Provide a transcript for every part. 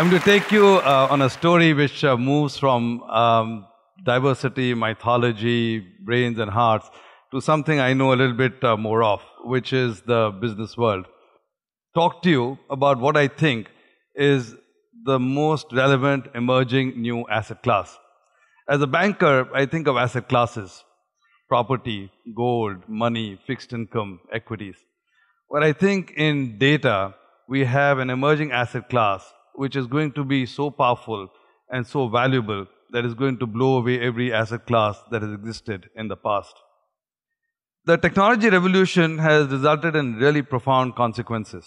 I'm going to take you uh, on a story which uh, moves from um, diversity, mythology, brains, and hearts to something I know a little bit uh, more of, which is the business world. Talk to you about what I think is the most relevant emerging new asset class. As a banker, I think of asset classes property, gold, money, fixed income, equities. But I think in data, we have an emerging asset class which is going to be so powerful and so valuable that is going to blow away every asset class that has existed in the past. The technology revolution has resulted in really profound consequences.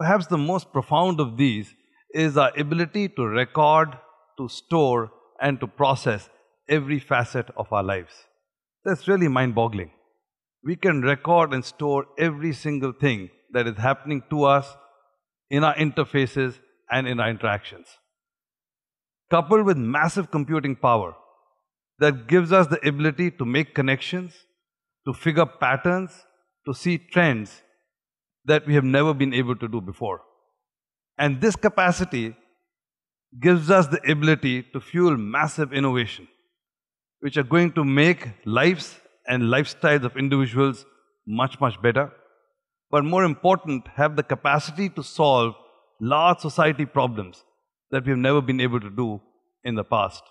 Perhaps the most profound of these is our ability to record, to store, and to process every facet of our lives. That's really mind boggling. We can record and store every single thing that is happening to us in our interfaces and in our interactions. Coupled with massive computing power that gives us the ability to make connections, to figure patterns, to see trends that we have never been able to do before. And this capacity gives us the ability to fuel massive innovation, which are going to make lives and lifestyles of individuals much, much better. But more important, have the capacity to solve large society problems that we have never been able to do in the past.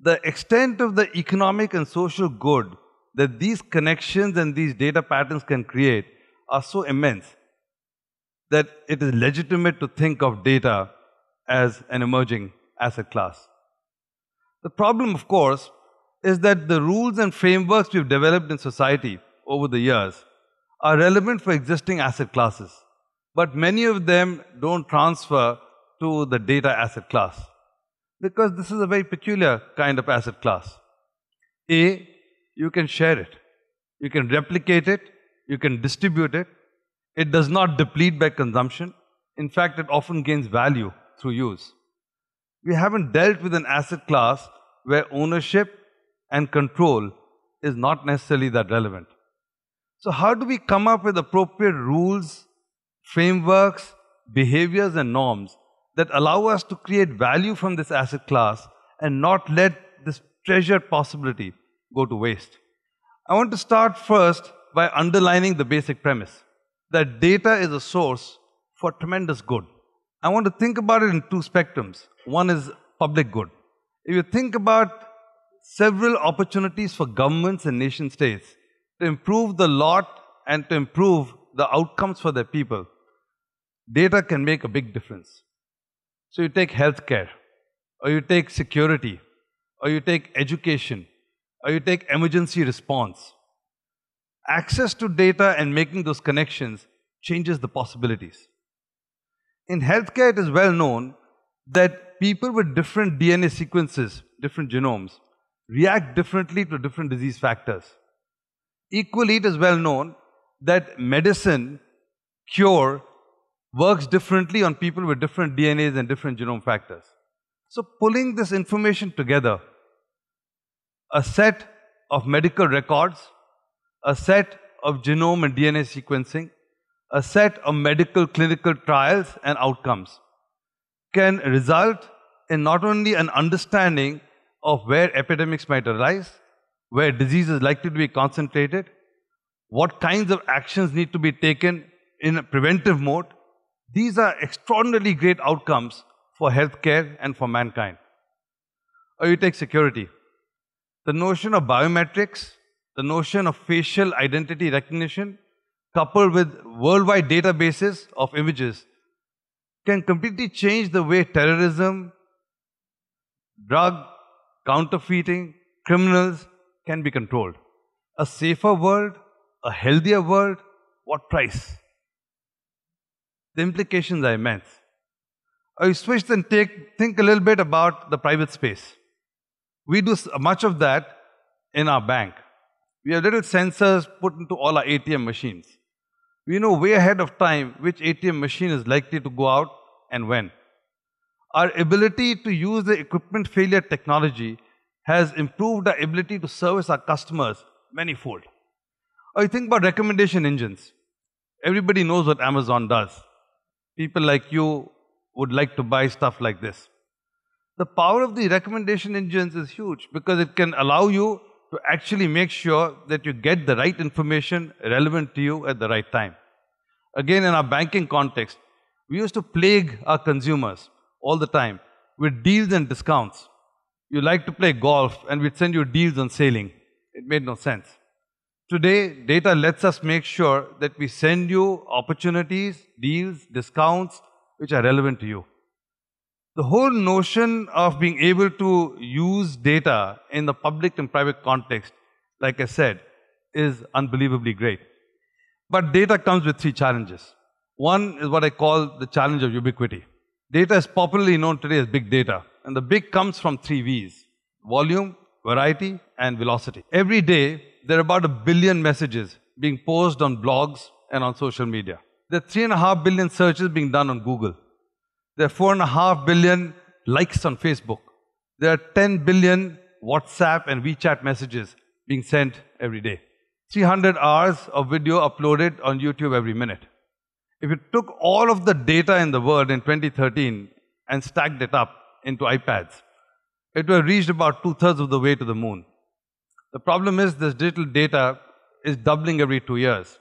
The extent of the economic and social good that these connections and these data patterns can create are so immense that it is legitimate to think of data as an emerging asset class. The problem, of course, is that the rules and frameworks we've developed in society over the years are relevant for existing asset classes. But many of them don't transfer to the data asset class because this is a very peculiar kind of asset class. A, you can share it, you can replicate it, you can distribute it. It does not deplete by consumption. In fact, it often gains value through use. We haven't dealt with an asset class where ownership and control is not necessarily that relevant. So, how do we come up with appropriate rules frameworks, behaviors, and norms that allow us to create value from this asset class and not let this treasure possibility go to waste. I want to start first by underlining the basic premise that data is a source for tremendous good. I want to think about it in two spectrums. One is public good. If you think about several opportunities for governments and nation states to improve the lot and to improve the outcomes for their people, data can make a big difference. So you take healthcare, or you take security, or you take education, or you take emergency response. Access to data and making those connections changes the possibilities. In healthcare, it is well known that people with different DNA sequences, different genomes, react differently to different disease factors. Equally, it is well known that medicine, cure, works differently on people with different DNAs and different genome factors. So pulling this information together, a set of medical records, a set of genome and DNA sequencing, a set of medical clinical trials and outcomes can result in not only an understanding of where epidemics might arise, where disease is likely to be concentrated, what kinds of actions need to be taken in a preventive mode, these are extraordinarily great outcomes for healthcare and for mankind. Or you take security. The notion of biometrics, the notion of facial identity recognition, coupled with worldwide databases of images, can completely change the way terrorism, drug, counterfeiting, criminals can be controlled. A safer world, a healthier world, what price? The implications are immense. I switch and take, think a little bit about the private space. We do much of that in our bank. We have little sensors put into all our ATM machines. We know way ahead of time which ATM machine is likely to go out and when. Our ability to use the equipment failure technology has improved our ability to service our customers manifold. I think about recommendation engines. Everybody knows what Amazon does people like you would like to buy stuff like this. The power of the recommendation engines is huge because it can allow you to actually make sure that you get the right information relevant to you at the right time. Again, in our banking context, we used to plague our consumers all the time with deals and discounts. You like to play golf, and we'd send you deals on sailing. It made no sense. Today, data lets us make sure that we send you opportunities, deals, discounts, which are relevant to you. The whole notion of being able to use data in the public and private context, like I said, is unbelievably great. But data comes with three challenges. One is what I call the challenge of ubiquity. Data is popularly known today as big data, and the big comes from three V's volume, variety, and velocity. Every day, there are about a billion messages being posted on blogs and on social media. There are three and a half billion searches being done on Google. There are four and a half billion likes on Facebook. There are 10 billion WhatsApp and WeChat messages being sent every day. 300 hours of video uploaded on YouTube every minute. If you took all of the data in the world in 2013 and stacked it up into iPads, it would have reached about two thirds of the way to the moon. The problem is this digital data is doubling every two years.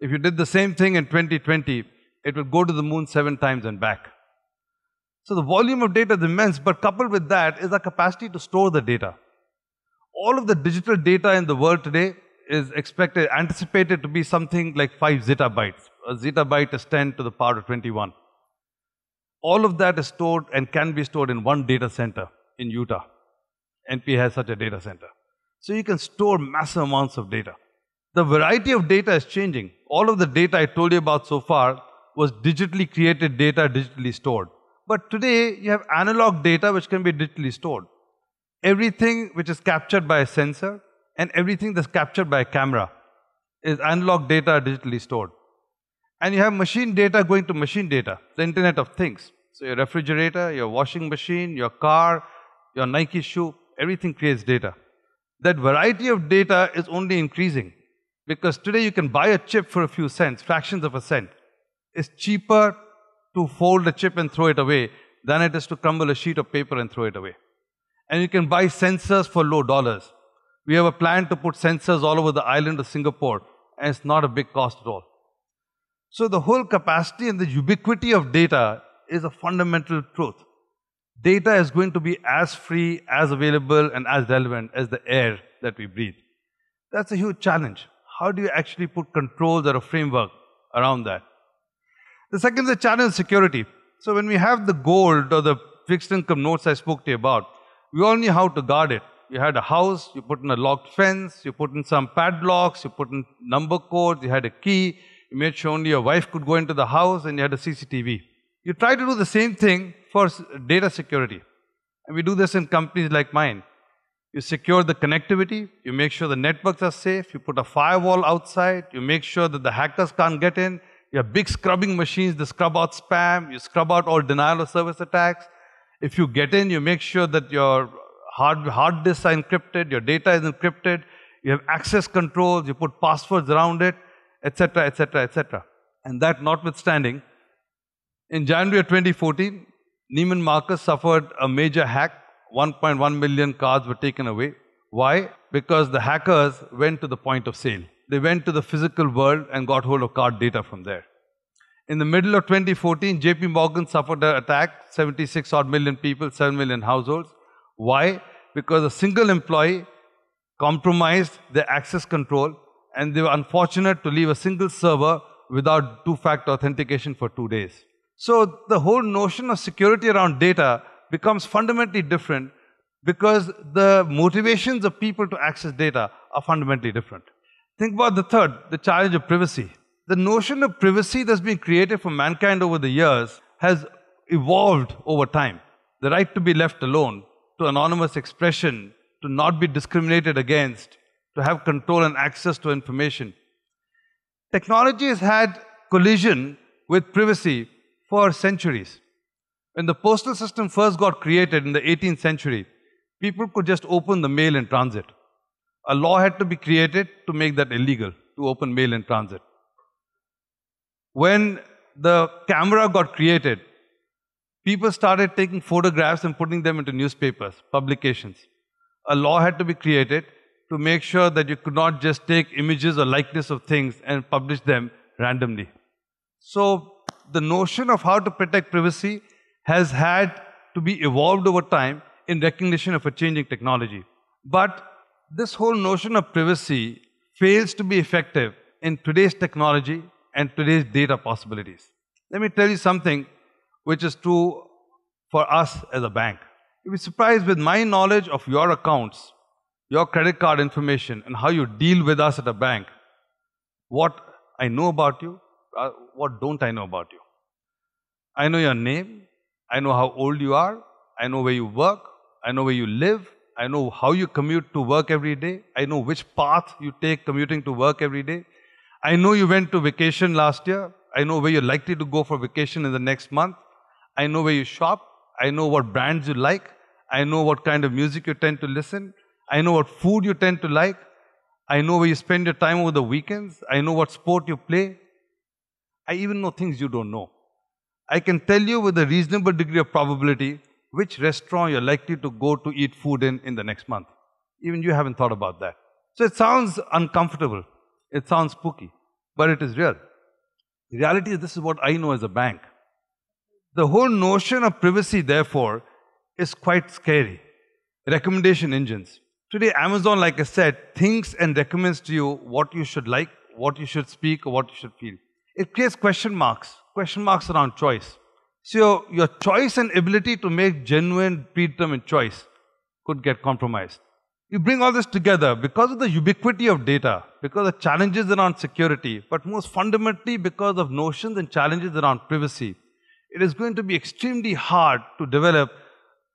If you did the same thing in 2020, it would go to the moon seven times and back. So the volume of data is immense, but coupled with that is our capacity to store the data. All of the digital data in the world today is expected, anticipated to be something like 5 zettabytes. A zettabyte is 10 to the power of 21. All of that is stored and can be stored in one data center in Utah. NP has such a data center. So you can store massive amounts of data. The variety of data is changing. All of the data I told you about so far was digitally created data, digitally stored. But today, you have analog data which can be digitally stored. Everything which is captured by a sensor and everything that's captured by a camera is analog data digitally stored. And you have machine data going to machine data, the Internet of Things. So your refrigerator, your washing machine, your car, your Nike shoe, everything creates data that variety of data is only increasing because today you can buy a chip for a few cents, fractions of a cent. It's cheaper to fold a chip and throw it away than it is to crumble a sheet of paper and throw it away. And you can buy sensors for low dollars. We have a plan to put sensors all over the island of Singapore, and it's not a big cost at all. So the whole capacity and the ubiquity of data is a fundamental truth data is going to be as free, as available, and as relevant as the air that we breathe. That's a huge challenge. How do you actually put controls or a framework around that? The second is the challenge security. So when we have the gold or the fixed income notes I spoke to you about, we all knew how to guard it. You had a house, you put in a locked fence, you put in some padlocks, you put in number codes, you had a key, you made sure only your wife could go into the house, and you had a CCTV. You try to do the same thing for data security. And we do this in companies like mine. You secure the connectivity, you make sure the networks are safe, you put a firewall outside, you make sure that the hackers can't get in, you have big scrubbing machines that scrub out spam, you scrub out all denial of service attacks. If you get in, you make sure that your hard, hard disks are encrypted, your data is encrypted, you have access controls, you put passwords around it, etc., etc., etc. And that notwithstanding, in January 2014, Neiman Marcus suffered a major hack. 1.1 million cards were taken away. Why? Because the hackers went to the point of sale. They went to the physical world and got hold of card data from there. In the middle of 2014, JP Morgan suffered an attack, 76 odd million people, 7 million households. Why? Because a single employee compromised their access control and they were unfortunate to leave a single server without two factor authentication for two days. So the whole notion of security around data becomes fundamentally different because the motivations of people to access data are fundamentally different. Think about the third, the challenge of privacy. The notion of privacy that's been created for mankind over the years has evolved over time. The right to be left alone, to anonymous expression, to not be discriminated against, to have control and access to information. Technology has had collision with privacy for centuries. When the postal system first got created in the 18th century, people could just open the mail in transit. A law had to be created to make that illegal, to open mail in transit. When the camera got created, people started taking photographs and putting them into newspapers, publications. A law had to be created to make sure that you could not just take images or likeness of things and publish them randomly. So the notion of how to protect privacy has had to be evolved over time in recognition of a changing technology. But this whole notion of privacy fails to be effective in today's technology and today's data possibilities. Let me tell you something which is true for us as a bank. you would be surprised with my knowledge of your accounts, your credit card information, and how you deal with us at a bank. What I know about you, what don't I know about you? I know your name. I know how old you are. I know where you work. I know where you live. I know how you commute to work every day. I know which path you take commuting to work every day. I know you went to vacation last year. I know where you're likely to go for vacation in the next month. I know where you shop. I know what brands you like. I know what kind of music you tend to listen. I know what food you tend to like. I know where you spend your time over the weekends. I know what sport you play. I even know things you don't know. I can tell you with a reasonable degree of probability which restaurant you're likely to go to eat food in in the next month. Even you haven't thought about that. So it sounds uncomfortable. It sounds spooky, but it is real. The reality is this is what I know as a bank. The whole notion of privacy, therefore, is quite scary. Recommendation engines. Today, Amazon, like I said, thinks and recommends to you what you should like, what you should speak, or what you should feel it creates question marks, question marks around choice. So your, your choice and ability to make genuine predetermined choice could get compromised. You bring all this together because of the ubiquity of data, because of challenges around security, but most fundamentally because of notions and challenges around privacy. It is going to be extremely hard to develop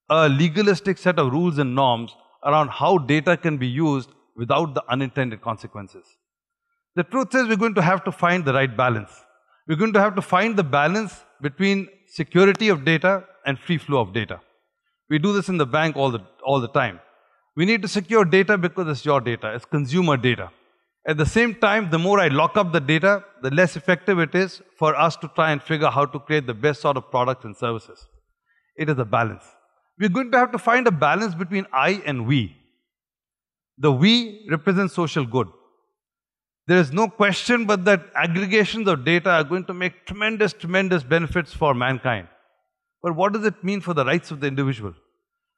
a legalistic set of rules and norms around how data can be used without the unintended consequences. The truth is, we're going to have to find the right balance. We're going to have to find the balance between security of data and free flow of data. We do this in the bank all the, all the time. We need to secure data because it's your data, it's consumer data. At the same time, the more I lock up the data, the less effective it is for us to try and figure how to create the best sort of products and services. It is a balance. We're going to have to find a balance between I and we. The we represents social good. There is no question but that aggregations of data are going to make tremendous, tremendous benefits for mankind. But what does it mean for the rights of the individual?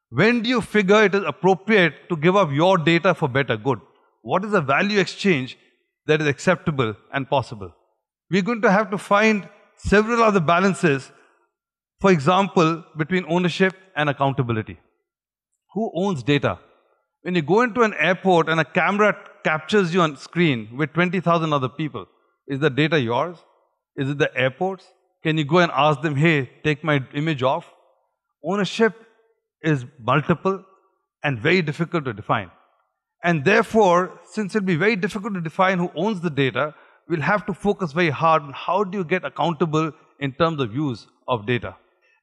When do you figure it is appropriate to give up your data for better good? What is the value exchange that is acceptable and possible? We're going to have to find several other balances, for example, between ownership and accountability. Who owns data? When you go into an airport and a camera captures you on screen with 20,000 other people? Is the data yours? Is it the airports? Can you go and ask them, hey, take my image off? Ownership is multiple and very difficult to define. And therefore, since it'll be very difficult to define who owns the data, we'll have to focus very hard on how do you get accountable in terms of use of data.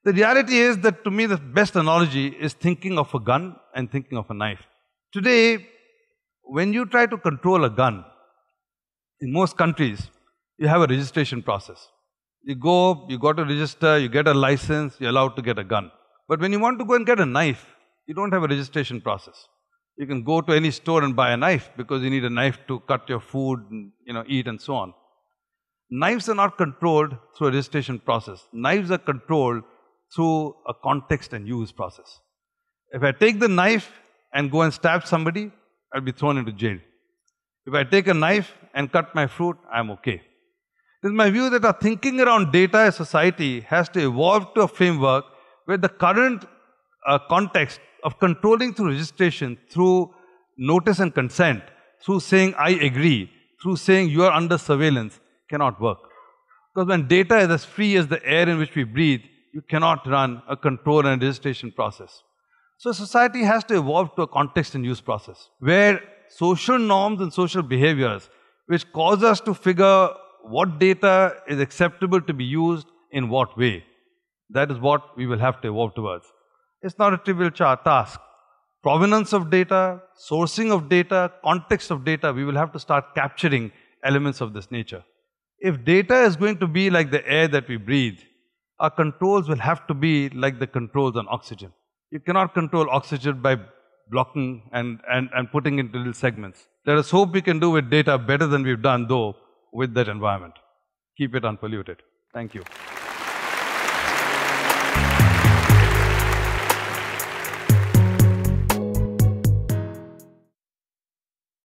The reality is that to me the best analogy is thinking of a gun and thinking of a knife. Today, when you try to control a gun, in most countries, you have a registration process. You go, you got to register, you get a license, you're allowed to get a gun. But when you want to go and get a knife, you don't have a registration process. You can go to any store and buy a knife because you need a knife to cut your food, and, you know, eat and so on. Knives are not controlled through a registration process. Knives are controlled through a context and use process. If I take the knife and go and stab somebody, I'll be thrown into jail. If I take a knife and cut my fruit, I'm okay. It is my view that our thinking around data as society has to evolve to a framework where the current uh, context of controlling through registration, through notice and consent, through saying I agree, through saying you are under surveillance cannot work. Because when data is as free as the air in which we breathe, you cannot run a control and registration process. So society has to evolve to a context and use process where social norms and social behaviors which cause us to figure what data is acceptable to be used in what way. That is what we will have to evolve towards. It's not a trivial task. Provenance of data, sourcing of data, context of data, we will have to start capturing elements of this nature. If data is going to be like the air that we breathe, our controls will have to be like the controls on oxygen. You cannot control oxygen by blocking and, and, and putting into little segments. Let us hope we can do with data better than we've done, though, with that environment. Keep it unpolluted. Thank you.